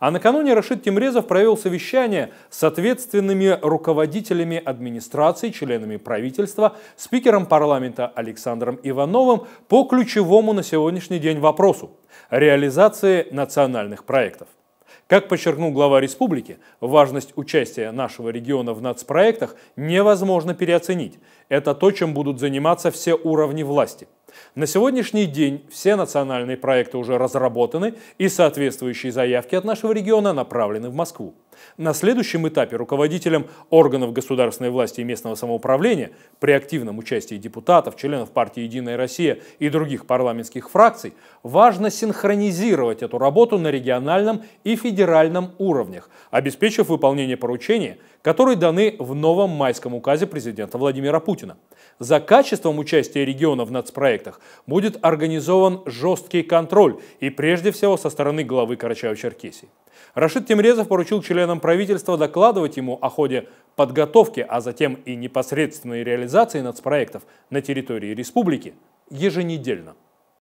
А накануне Рашид Тимрезов провел совещание с ответственными руководителями администрации, членами правительства, спикером парламента Александром Ивановым по ключевому на сегодняшний день вопросу – реализации национальных проектов. Как подчеркнул глава республики, важность участия нашего региона в нацпроектах невозможно переоценить. Это то, чем будут заниматься все уровни власти – на сегодняшний день все национальные проекты уже разработаны и соответствующие заявки от нашего региона направлены в Москву. На следующем этапе руководителям органов государственной власти и местного самоуправления при активном участии депутатов, членов партии «Единая Россия» и других парламентских фракций важно синхронизировать эту работу на региональном и федеральном уровнях, обеспечив выполнение поручений, которые даны в новом майском указе президента Владимира Путина. За качеством участия региона в нацпроектах будет организован жесткий контроль и прежде всего со стороны главы Карачаева-Черкесии. Рашид Темрезов поручил членам правительства докладывать ему о ходе подготовки, а затем и непосредственной реализации нацпроектов на территории республики еженедельно.